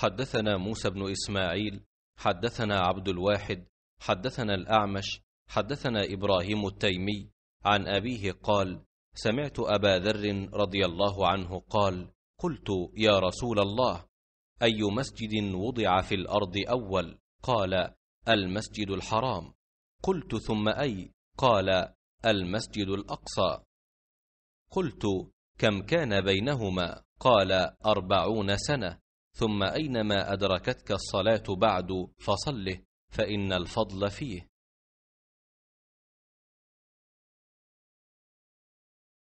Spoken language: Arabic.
حدثنا موسى بن إسماعيل حدثنا عبد الواحد حدثنا الأعمش حدثنا إبراهيم التيمي عن أبيه قال سمعت أبا ذر رضي الله عنه قال قلت يا رسول الله أي مسجد وضع في الأرض أول قال المسجد الحرام قلت ثم أي قال المسجد الأقصى قلت كم كان بينهما قال أربعون سنة ثم أينما أدركتك الصلاة بعد فصله فإن الفضل فيه